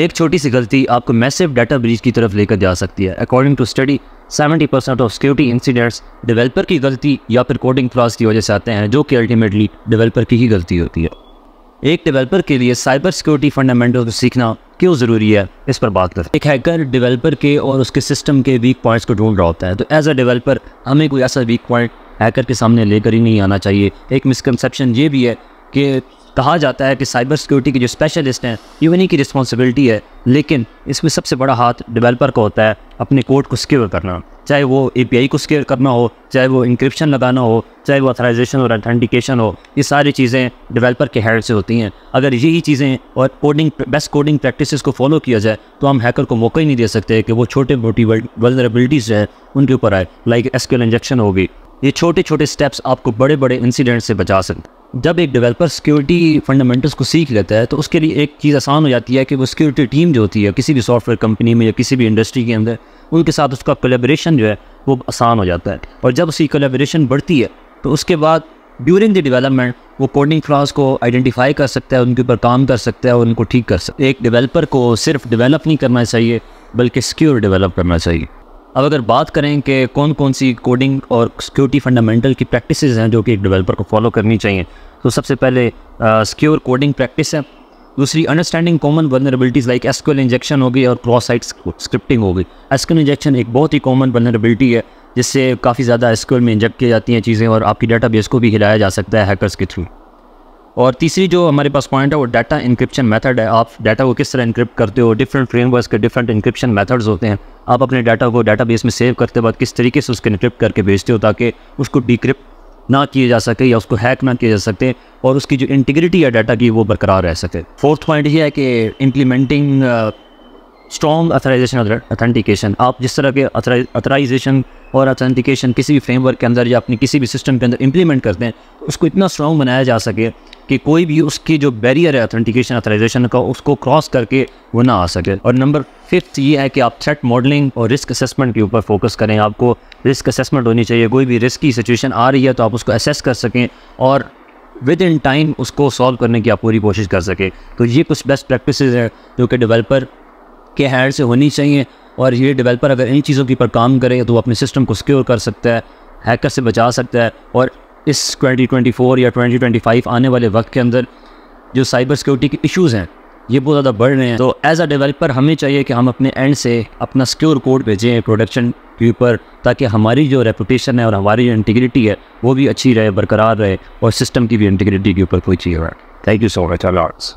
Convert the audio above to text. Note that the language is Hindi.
एक छोटी सी गलती आपको मैसिव डाटा ब्रीज की तरफ लेकर जा सकती है according to study 70 percent of security incidents developer की गलती या फिर कोडिंग फ्लॉज की वजह से आते हैं जो कि अल्टीमेटली डेवलपर की ही गलती होती है एक डेवलपर के लिए साइबर सिक्योरिटी फंडामेंटल सीखना क्यों ज़रूरी है इस पर बात करते हैं एक हैकर डेवलपर के और उसके सिस्टम के वीक पॉइंट्स को ढूंढ रहा होता है तो एज अ डेवलपर हमें कोई ऐसा वीक पॉइंट हैकर के सामने लेकर ही नहीं आना चाहिए एक मिसकनसेप्शन ये भी है कि कहा जाता है कि साइबर सिक्योरिटी के जो स्पेशलिस्ट हैं ये उन्हीं की रिस्पॉन्सिबिलिटी है लेकिन इसमें सबसे बड़ा हाथ डेवलपर का होता है अपने कोड को सिक्योर करना चाहे वो ए को सिक्योर करना हो चाहे वो इंक्रिप्शन लगाना हो चाहे वो अथराइजेशन और अथेंटिकेशन हो ये सारी चीज़ें डेवलपर के हेड से होती हैं अगर यही चीज़ें और कोडिंग बेस्ट कोडिंग प्रैक्टिसेस को फॉलो किया जाए तो हम हैकर को मौका ही नहीं दे सकते कि वो छोटे मोटी वल्नरेबिलिटीज़ हैं उनके ऊपर आए लाइक एसक्यूल इंजेक्शन होगी ये छोटे छोटे स्टेप्स आपको बड़े बड़े इंसिडेंट से बचा सकते हैं जब एक डेवलपर सिक्योरिटी फंडामेंटल्स को सीख लेता है तो उसके लिए एक चीज़ आसान हो जाती है कि वो सिक्योरिटी टीम जो होती है किसी भी सॉफ्टवेयर कंपनी में या किसी भी इंडस्ट्री के अंदर उनके साथ उसका कोलेब्रेशन जो है वो आसान हो जाता है और जब उसकी कोलेब्रेशन बढ़ती है तो उसके बाद ड्यूरिंग द डिवेलपमेंट वो कोडिंग फ्लॉज को आइडेंटिफाई कर सकता है उनके ऊपर काम कर सकता है और उनको ठीक कर सकता है एक डिवेलपर को सिर्फ डिवेलप नहीं करना चाहिए बल्कि सिक्योर डिवेलप करना चाहिए अब अगर बात करें कि कौन कौन सी कोडिंग और सिक्योरिटी फंडामेंटल की प्रैक्टिस हैं जो कि एक डेवलपर को फॉलो करनी चाहिए तो सबसे पहले सिक्योर कोडिंग प्रैक्टिस है दूसरी understanding common vulnerabilities like SQL injection होगी और क्रॉस साइट स्क्रिप्टिंग होगी एसक्यूएल इंजेक्शन एक बहुत ही कॉमन वर्नरेबिलिटी है जिससे काफ़ी ज़्यादा एसक्यूएल में इंजेक्ट की जाती हैं चीज़ें और आपकी डेटाबेस को भी हिलाया जा सकता है हैकर्स के थ्रू और तीसरी जो हमारे पास पॉइंट है वो डाटा इंक्रिप्शन मेथड है आप डाटा को किस तरह इंक्रिप्ट करते हो डिफरेंट फ्रेमवर्क्स के डिफरेंट इंक्रिप्शन मेथड्स होते हैं आप अपने डाटा को डाटा बेस में सेव करते बाद किस तरीके से उसको इंक्रिप्ट करके भेजते हो ताकि उसको डिक्रिप्ट ना किए जा सके या उसको हैक ना किए जा सकते और उसकी जो इंटीग्रिटी है डाटा की वो बरकरार रह सके फोर्थ पॉइंट ये है कि इम्प्लीमेंटिंग स्ट्रॉन्ग अथराइजेशन अथेंटिकेशन आप जिस तरह के अथराइजेशन और अथेंटिकेशन किसी भी फ्रेमवर्क के अंदर या अपने किसी भी सिस्टम के अंदर इंप्लीमेंट करते हैं उसको इतना स्ट्रॉन्ग बनाया जा सके कि कोई भी उसकी जो बैरियर है अथेंटिकेशन अथराइजेशन का उसको क्रॉस करके वो ना आ सके और नंबर फिफ्थ ये है कि आप थ्रेट मॉडलिंग और रिस्क असेसमेंट के ऊपर फोकस करें आपको रिस्क असेसमेंट होनी चाहिए कोई भी रिस्क की सिचुएशन आ रही है तो आप उसको असेस कर सकें और विद इन टाइम उसको सॉल्व करने की आप पूरी कोशिश कर सकें तो ये कुछ बेस्ट प्रैक्टिसेस हैं जो कि डेवलपर के हैंड से होनी चाहिए और ये डेवलपर अगर इन चीज़ों के ऊपर काम करे तो वो अपने सिस्टम को सिक्योर कर सकता है हैकर से बचा सकता है और इस 2024 या 2025 आने वाले वक्त के अंदर जो साइबर सिक्योरिटी के इश्यूज़ हैं ये बहुत ज़्यादा बढ़ रहे हैं तो एज अ डेवलपर हमें चाहिए कि हम अपने एंड से अपना सिक्योर कोड भेजें प्रोडक्शन के ऊपर ताकि हमारी जो रेपुटेशन है और हमारी जो इंटीग्रिटी है वो भी अच्छी रहे बरकरार रहे और सिस्टम की भी इंटीग्रिटी के ऊपर कोई चीज़ रहे थैंक यू सो मच